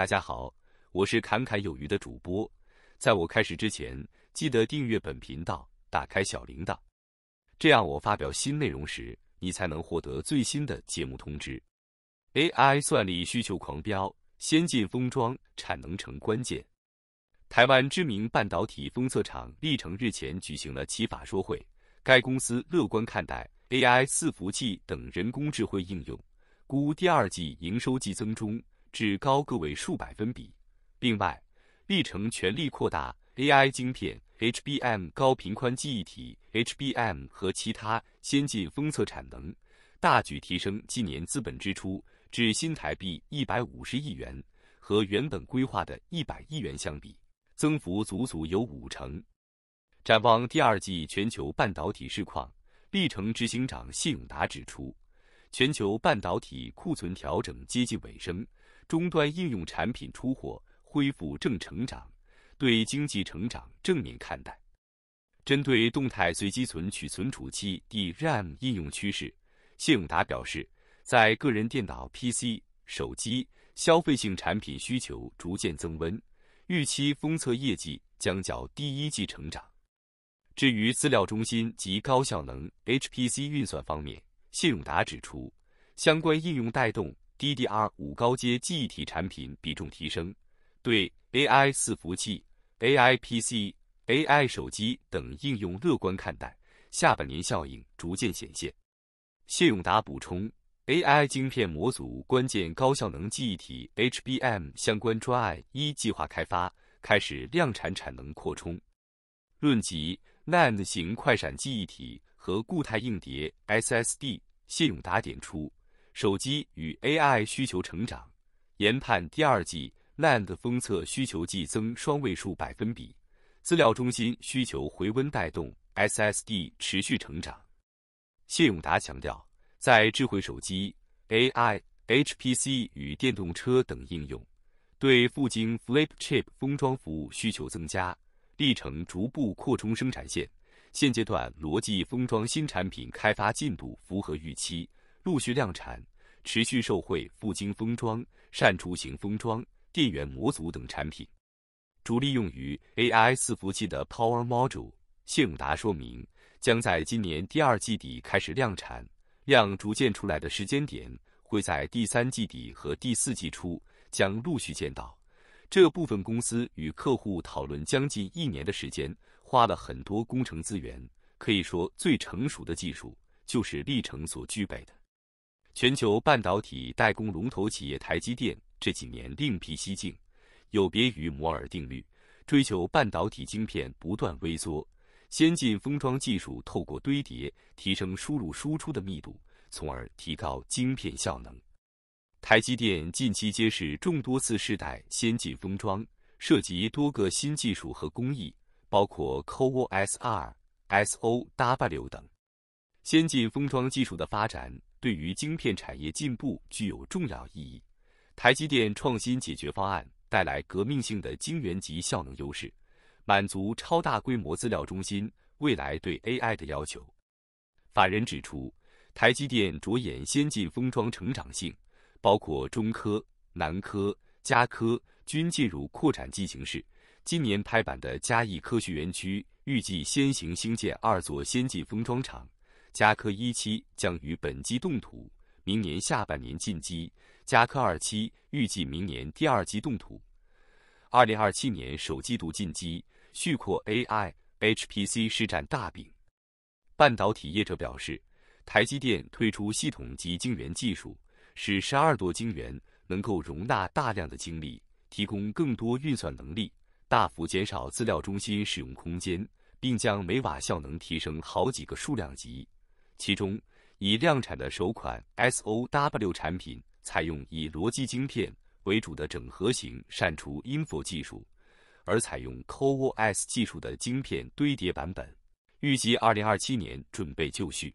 大家好，我是侃侃有余的主播。在我开始之前，记得订阅本频道，打开小铃铛，这样我发表新内容时，你才能获得最新的节目通知。AI 算力需求狂飙，先进封装产能成关键。台湾知名半导体封测厂历城日前举行了其法说会，该公司乐观看待 AI 伺服器等人工智慧应用，估第二季营收季增中。至高个位数百分比。另外，历城全力扩大 AI 芯片、HBM 高频宽记忆体、HBM 和其他先进封测产能，大举提升今年资本支出至新台币150亿元，和原本规划的100亿元相比，增幅足足有五成。展望第二季全球半导体市况，历城执行长谢永达指出，全球半导体库存调整接近尾声。终端应用产品出货恢复正成长，对经济成长正面看待。针对动态随机存取存储器 DRAM 应用趋势，谢永达表示，在个人电脑 PC、手机消费性产品需求逐渐增温，预期封测业绩将较第一季成长。至于资料中心及高效能 HPC 运算方面，谢永达指出，相关应用带动。DDR 五高阶记忆体产品比重提升，对 AI 伺服器、AI PC、AI 手机等应用乐观看待，下半年效应逐渐显现。谢永达补充，AI 晶片模组关键高效能记忆体 HBM 相关专案一计划开发，开始量产产能扩充。论及 NAND 型快闪记忆体和固态硬碟 SSD，谢永达点出。手机与 AI 需求成长，研判第二季 l a n d 封测需求季增双位数百分比，资料中心需求回温带动 SSD 持续成长。谢永达强调，在智慧手机、AI、HPC 与电动车等应用，对富晶 Flip Chip 封装服务需求增加，历程逐步扩充生产线，现阶段逻辑封装新产品开发进度符合预期。陆续量产，持续受惠富晶封装、扇出型封装、电源模组等产品。主力用于 AI 伺服器的 Power Module，谢永达说明，将在今年第二季底开始量产，量逐渐出来的时间点会在第三季底和第四季初将陆续见到。这部分公司与客户讨论将近一年的时间，花了很多工程资源，可以说最成熟的技术就是历程所具备的。全球半导体代工龙头企业台积电这几年另辟蹊径，有别于摩尔定律，追求半导体晶片不断微缩，先进封装技术透过堆叠提升输入输出的密度，从而提高晶片效能。台积电近期揭示众多次世代先进封装，涉及多个新技术和工艺，包括 Co-SR、SOW 等先进封装技术的发展。对于晶片产业进步具有重要意义。台积电创新解决方案带来革命性的晶圆级效能优势，满足超大规模资料中心未来对 AI 的要求。法人指出，台积电着眼先进封装成长性，包括中科、南科、加科均进入扩展进形式。今年拍板的嘉义科学园区预计先行兴建二座先进封装厂。加科一期将于本机动土，明年下半年进机；加科二期预计明年第二机动土，二零二七年首季度进机。续扩 AI HPC 是占大饼。半导体业者表示，台积电推出系统级晶圆技术，使十二多晶圆能够容纳大量的晶粒，提供更多运算能力，大幅减少资料中心使用空间，并将每瓦效能提升好几个数量级。其中，已量产的首款 SOW 产品采用以逻辑晶片为主的整合型删除 Info 技术，而采用 CoOS 技术的晶片堆叠版本，预计二零二七年准备就绪。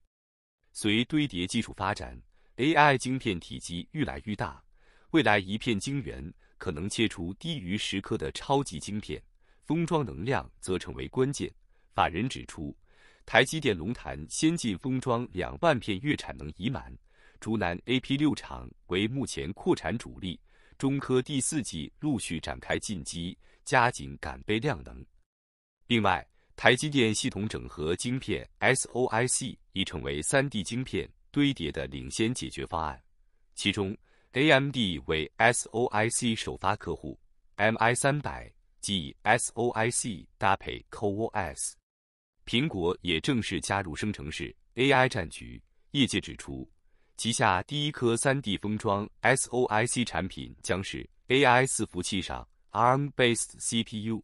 随堆叠技术发展，AI 晶片体积愈来愈大，未来一片晶圆可能切出低于十颗的超级晶片，封装能量则成为关键。法人指出。台积电龙潭先进封装两万片月产能已满，竹南 A P 六厂为目前扩产主力，中科第四季陆续展开进击，加紧赶杯量能。另外，台积电系统整合晶片 S O I C 已成为 3D 晶片堆叠的领先解决方案，其中 A M D 为 S O I C 首发客户，M I 三百即 S O I C 搭配 C O S。苹果也正式加入生成式 AI 战局。业界指出，旗下第一颗 3D 封装 SOIC 产品将是 AI 伺服器上 ARM-based CPU，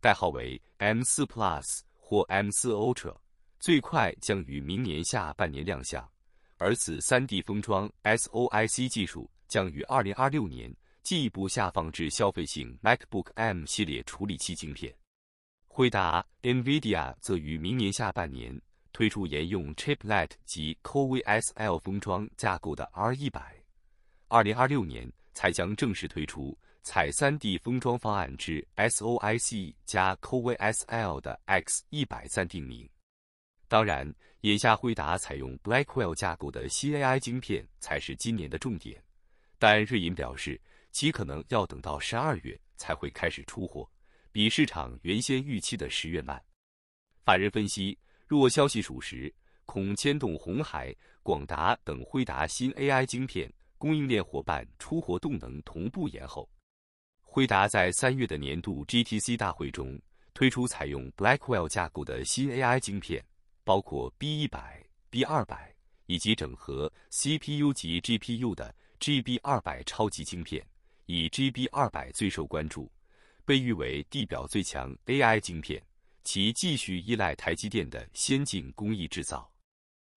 代号为 M4 Plus 或 M4 Ultra，最快将于明年下半年亮相。而此 3D 封装 SOIC 技术将于2026年进一步下放至消费性 MacBook M 系列处理器晶片。惠达，NVIDIA 则于明年下半年推出沿用 Chiplet 及 CoVSL 封装架构的 R 一百，二零二六年才将正式推出采 3D 封装方案之 SOIC 加 CoVSL 的 X 一百暂定名。当然，眼下惠达采用 Blackwell 架构的新 AI 晶片才是今年的重点，但瑞银表示其可能要等到十二月才会开始出货。比市场原先预期的十月慢。法人分析，若消息属实，恐牵动红海、广达等辉达新 AI 晶片供应链伙伴出货动能同步延后。辉达在三月的年度 GTC 大会中推出采用 Blackwell 架构的新 AI 晶片，包括 B 一百、B 二百以及整合 CPU 及 GPU 的 GB 二百超级晶片，以 GB 二百最受关注。被誉为地表最强 AI 晶片，其继续依赖台积电的先进工艺制造。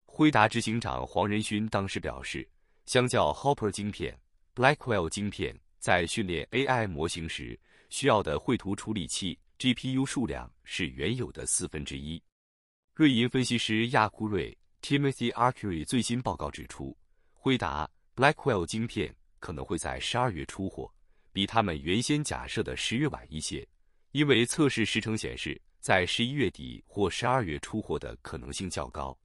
辉达执行长黄仁勋当时表示，相较 Hopper 晶片，Blackwell 晶片在训练 AI 模型时需要的绘图处理器 GPU 数量是原有的四分之一。瑞银分析师亚库瑞 （Timothy a c c u r i 最新报告指出，辉达 Blackwell 晶片可能会在十二月出货。比他们原先假设的十月晚一些，因为测试时程显示，在十一月底或十二月出货的可能性较高。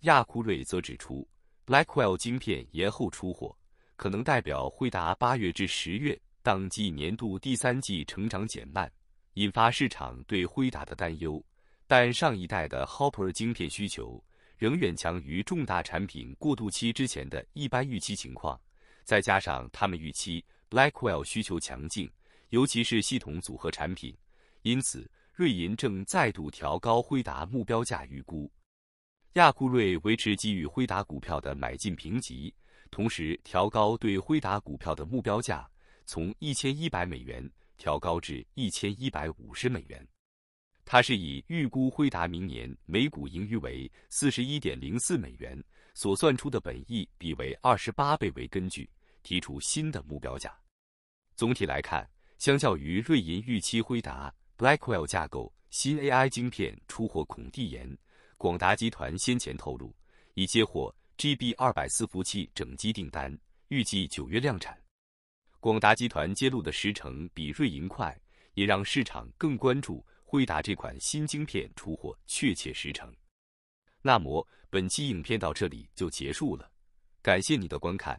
亚库瑞则指出，Blackwell 晶片延后出货，可能代表辉达八月至十月当季年度第三季成长减慢，引发市场对辉达的担忧。但上一代的 Hopper 晶片需求仍远强于重大产品过渡期之前的一般预期情况，再加上他们预期。Blackwell 需求强劲，尤其是系统组合产品，因此瑞银正再度调高辉达目标价预估。亚库瑞维持给予辉达股票的买进评级，同时调高对辉达股票的目标价，从一千一百美元调高至一千一百五十美元。它是以预估辉达明年每股盈余为四十一点零四美元，所算出的本益比为二十八倍为根据。提出新的目标价。总体来看，相较于瑞银预期，辉达、Blackwell 架构新 AI 晶片出货恐递延。广达集团先前透露，已接获 GB 二百四服务器整机订单，预计九月量产。广达集团揭露的时程比瑞银快，也让市场更关注辉达这款新晶片出货确切时程。那么，本期影片到这里就结束了，感谢你的观看。